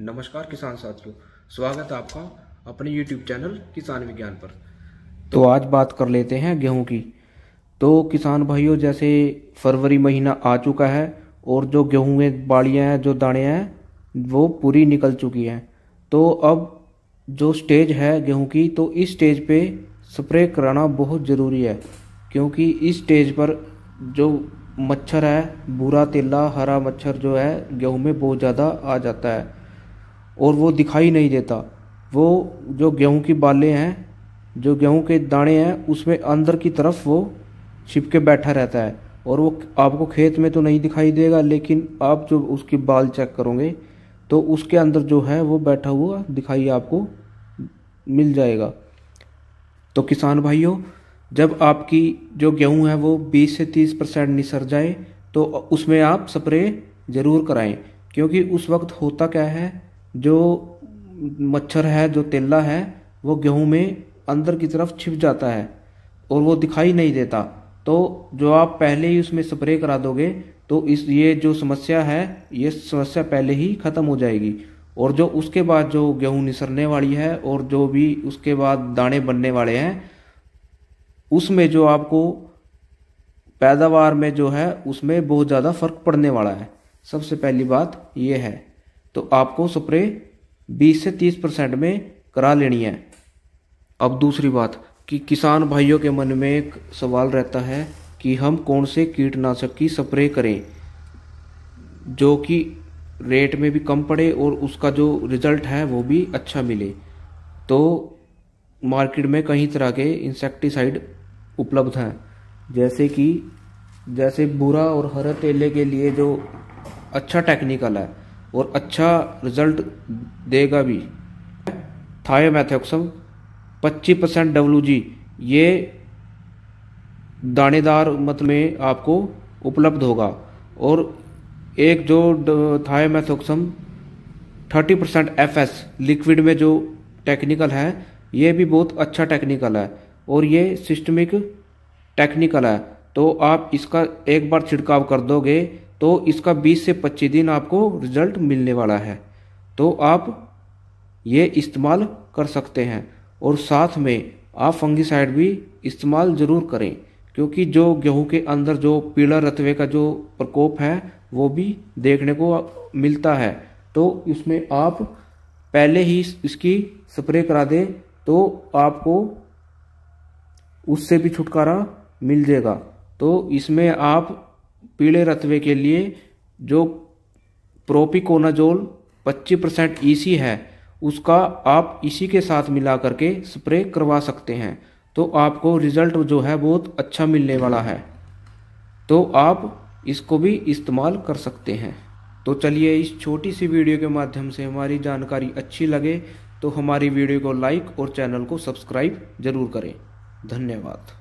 नमस्कार किसान साथियों स्वागत है आपका अपने यूट्यूब चैनल किसान विज्ञान पर तो आज बात कर लेते हैं गेहूं की तो किसान भाइयों जैसे फरवरी महीना आ चुका है और जो गेहूं बाड़ियाँ हैं जो दाने हैं वो पूरी निकल चुकी हैं तो अब जो स्टेज है गेहूं की तो इस स्टेज पे स्प्रे कराना बहुत ज़रूरी है क्योंकि इस स्टेज पर जो मच्छर है बुरा तेला हरा मच्छर जो है गेहूं में बहुत ज़्यादा आ जाता है और वो दिखाई नहीं देता वो जो गेहूं की बालें हैं जो गेहूं के दाने हैं उसमें अंदर की तरफ वो छिपके बैठा रहता है और वो आपको खेत में तो नहीं दिखाई देगा लेकिन आप जो उसकी बाल चेक करोगे तो उसके अंदर जो है वो बैठा हुआ दिखाई आपको मिल जाएगा तो किसान भाइयों जब आपकी जो गेहूं है वो 20 से 30 परसेंट निसर जाए तो उसमें आप स्प्रे ज़रूर कराएं क्योंकि उस वक्त होता क्या है जो मच्छर है जो तेला है वो गेहूँ में अंदर की तरफ छिप जाता है और वो दिखाई नहीं देता तो जो आप पहले ही उसमें स्प्रे करा दोगे तो इस ये जो समस्या है ये समस्या पहले ही ख़त्म हो जाएगी और जो उसके बाद जो गेहूँ निसरने वाली है और जो भी उसके बाद दाने बनने वाले हैं उसमें जो आपको पैदावार में जो है उसमें बहुत ज़्यादा फ़र्क पड़ने वाला है सबसे पहली बात ये है तो आपको स्प्रे 20 से 30 परसेंट में करा लेनी है अब दूसरी बात कि किसान भाइयों के मन में एक सवाल रहता है कि हम कौन से कीटनाशक की स्प्रे करें जो कि रेट में भी कम पड़े और उसका जो रिज़ल्ट है वो भी अच्छा मिले तो मार्केट में कई तरह के इंसेक्टिसाइड उपलब्ध हैं जैसे कि जैसे बुरा और हरा तेले के लिए जो अच्छा टेक्निकल है और अच्छा रिजल्ट देगा भी थायोमैथोक्सम 25 परसेंट डब्लू जी ये दानेदार मत में आपको उपलब्ध होगा और एक जो थायोमैथोक्सम 30 परसेंट एफ लिक्विड में जो टेक्निकल है ये भी बहुत अच्छा टेक्निकल है और ये सिस्टमिक टेक्निकल है तो आप इसका एक बार छिड़काव कर दोगे तो इसका 20 से 25 दिन आपको रिजल्ट मिलने वाला है तो आप ये इस्तेमाल कर सकते हैं और साथ में आप फंगिसाइड भी इस्तेमाल ज़रूर करें क्योंकि जो गेहूं के अंदर जो पीला रतवे का जो प्रकोप है वो भी देखने को मिलता है तो इसमें आप पहले ही इसकी स्प्रे करा दें तो आपको उससे भी छुटकारा मिल जाएगा तो इसमें आप पीले रतवे के लिए जो प्रोपिकोनाजोल 25 परसेंट ई e है उसका आप इसी के साथ मिला करके स्प्रे करवा सकते हैं तो आपको रिज़ल्ट जो है बहुत अच्छा मिलने वाला है तो आप इसको भी इस्तेमाल कर सकते हैं तो चलिए इस छोटी सी वीडियो के माध्यम से हमारी जानकारी अच्छी लगे तो हमारी वीडियो को लाइक और चैनल को सब्सक्राइब ज़रूर करें धन्यवाद